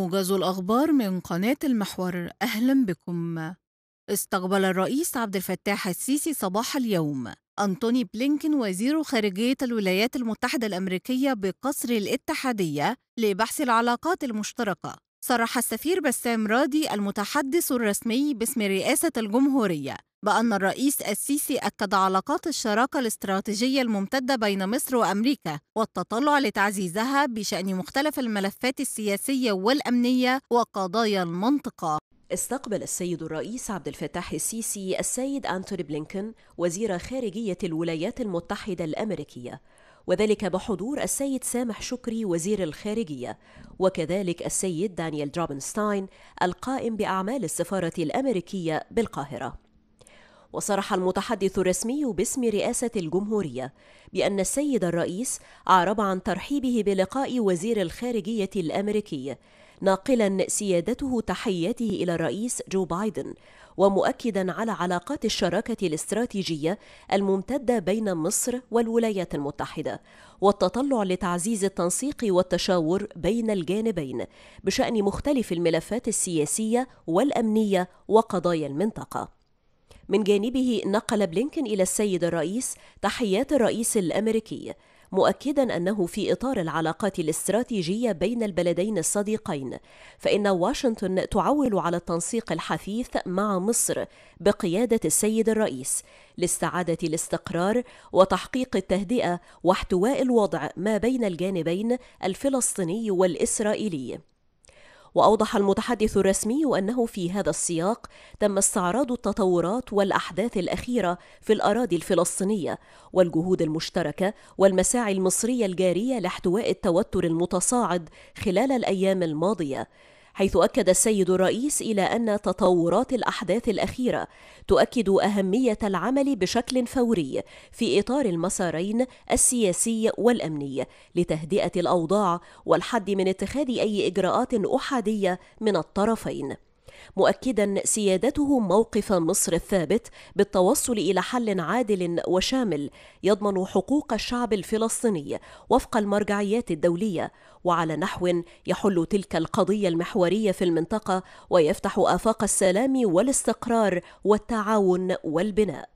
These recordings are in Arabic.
موجز الأخبار من قناة المحور أهلا بكم استقبل الرئيس عبد الفتاح السيسي صباح اليوم أنتوني بلينكن وزير خارجية الولايات المتحدة الأمريكية بقصر الاتحادية لبحث العلاقات المشتركة صرح السفير بسام رادي المتحدث الرسمي باسم رئاسة الجمهورية بأن الرئيس السيسي أكد علاقات الشراكة الاستراتيجية الممتدة بين مصر وأمريكا والتطلع لتعزيزها بشأن مختلف الملفات السياسية والأمنية وقضايا المنطقة استقبل السيد الرئيس عبد الفتاح السيسي السيد أنتوني بلينكن وزير خارجية الولايات المتحدة الأمريكية وذلك بحضور السيد سامح شكري وزير الخارجية وكذلك السيد دانيال درابنستاين القائم بأعمال السفارة الأمريكية بالقاهرة وصرح المتحدث الرسمي باسم رئاسة الجمهورية بأن السيد الرئيس أعرب عن ترحيبه بلقاء وزير الخارجية الأمريكي ناقلا سيادته تحياته إلى الرئيس جو بايدن ومؤكدا على علاقات الشراكة الاستراتيجية الممتدة بين مصر والولايات المتحدة والتطلع لتعزيز التنسيق والتشاور بين الجانبين بشأن مختلف الملفات السياسية والأمنية وقضايا المنطقة من جانبه نقل بلينكن إلى السيد الرئيس تحيات الرئيس الأمريكي مؤكدا انه في اطار العلاقات الاستراتيجيه بين البلدين الصديقين فان واشنطن تعول على التنسيق الحثيث مع مصر بقياده السيد الرئيس لاستعاده الاستقرار وتحقيق التهدئه واحتواء الوضع ما بين الجانبين الفلسطيني والاسرائيلي وأوضح المتحدث الرسمي أنه في هذا السياق تم استعراض التطورات والأحداث الأخيرة في الأراضي الفلسطينية والجهود المشتركة والمساعي المصرية الجارية لاحتواء التوتر المتصاعد خلال الأيام الماضية حيث أكد السيد الرئيس إلى أن تطورات الأحداث الأخيرة تؤكد أهمية العمل بشكل فوري في إطار المسارين السياسي والأمني لتهدئة الأوضاع والحد من اتخاذ أي إجراءات أحادية من الطرفين مؤكدا سيادته موقف مصر الثابت بالتوصل إلى حل عادل وشامل يضمن حقوق الشعب الفلسطيني وفق المرجعيات الدولية وعلى نحو يحل تلك القضية المحورية في المنطقة ويفتح آفاق السلام والاستقرار والتعاون والبناء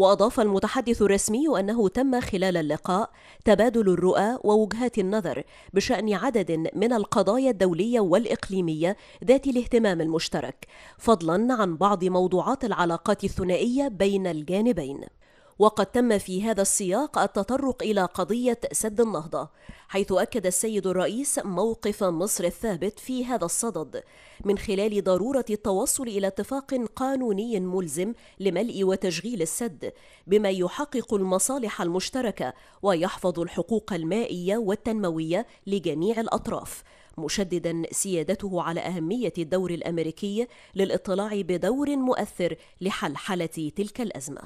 وأضاف المتحدث الرسمي أنه تم خلال اللقاء تبادل الرؤى ووجهات النظر بشأن عدد من القضايا الدولية والإقليمية ذات الاهتمام المشترك، فضلاً عن بعض موضوعات العلاقات الثنائية بين الجانبين. وقد تم في هذا السياق التطرق إلى قضية سد النهضة حيث أكد السيد الرئيس موقف مصر الثابت في هذا الصدد من خلال ضرورة التوصل إلى اتفاق قانوني ملزم لملء وتشغيل السد بما يحقق المصالح المشتركة ويحفظ الحقوق المائية والتنموية لجميع الأطراف مشددا سيادته على أهمية الدور الأمريكي للاطلاع بدور مؤثر لحلحلة تلك الأزمة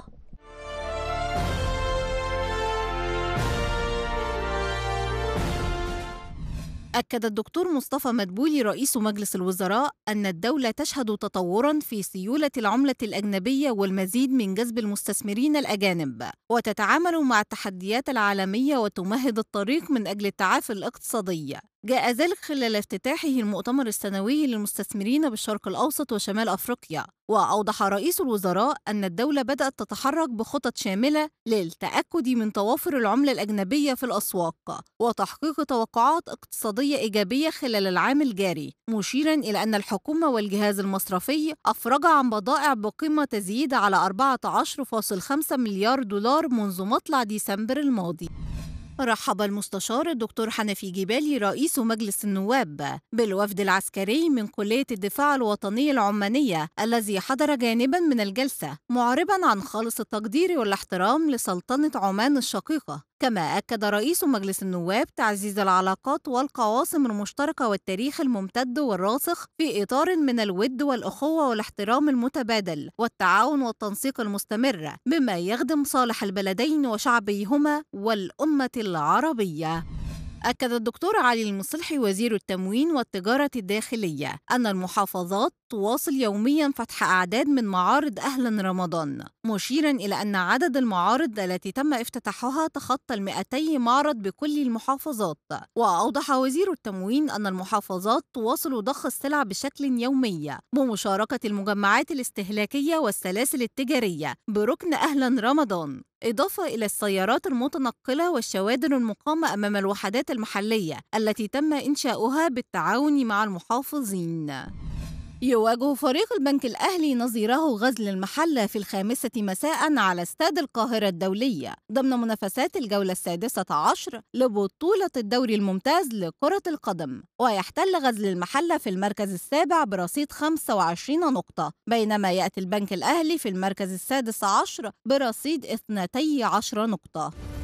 أكد الدكتور مصطفى مدبولي رئيس مجلس الوزراء أن الدولة تشهد تطورا في سيولة العملة الأجنبية والمزيد من جذب المستثمرين الأجانب وتتعامل مع التحديات العالمية وتمهد الطريق من أجل التعافي الاقتصادي جاء ذلك خلال افتتاحه المؤتمر السنوي للمستثمرين بالشرق الأوسط وشمال أفريقيا وأوضح رئيس الوزراء أن الدولة بدأت تتحرك بخطط شاملة للتأكد من توافر العملة الأجنبية في الأسواق وتحقيق توقعات اقتصادية إيجابية خلال العام الجاري مشيرا إلى أن الحكومة والجهاز المصرفي أفرجا عن بضائع بقيمة تزيد على 14.5 مليار دولار منذ مطلع ديسمبر الماضي رحب المستشار الدكتور حنفي جبالي رئيس مجلس النواب بالوفد العسكري من كلية الدفاع الوطني العمانية الذي حضر جانبا من الجلسة معربا عن خالص التقدير والاحترام لسلطنة عمان الشقيقة كما أكد رئيس مجلس النواب تعزيز العلاقات والقواسم المشتركة والتاريخ الممتد والراسخ في إطار من الود والأخوة والاحترام المتبادل والتعاون والتنسيق المستمر مما يخدم صالح البلدين وشعبيهما والأمة العربية أكد الدكتور علي المصلحي وزير التموين والتجارة الداخلية أن المحافظات تواصل يوميا فتح أعداد من معارض أهلا رمضان مشيرا إلى أن عدد المعارض التي تم افتتاحها تخطى المئتي معرض بكل المحافظات وأوضح وزير التموين أن المحافظات تواصل ضخ السلع بشكل يومي بمشاركة المجمعات الاستهلاكية والسلاسل التجارية بركن أهلا رمضان إضافة إلى السيارات المتنقلة والشوادر المقامة أمام الوحدات المحلية التي تم إنشاؤها بالتعاون مع المحافظين يواجه فريق البنك الأهلي نظيره غزل المحلة في الخامسة مساء على استاد القاهرة الدولية ضمن منافسات الجولة السادسة عشر لبطولة الدوري الممتاز لكرة القدم ويحتل غزل المحلة في المركز السابع برصيد 25 نقطة بينما يأتي البنك الأهلي في المركز السادس عشر برصيد 12 نقطة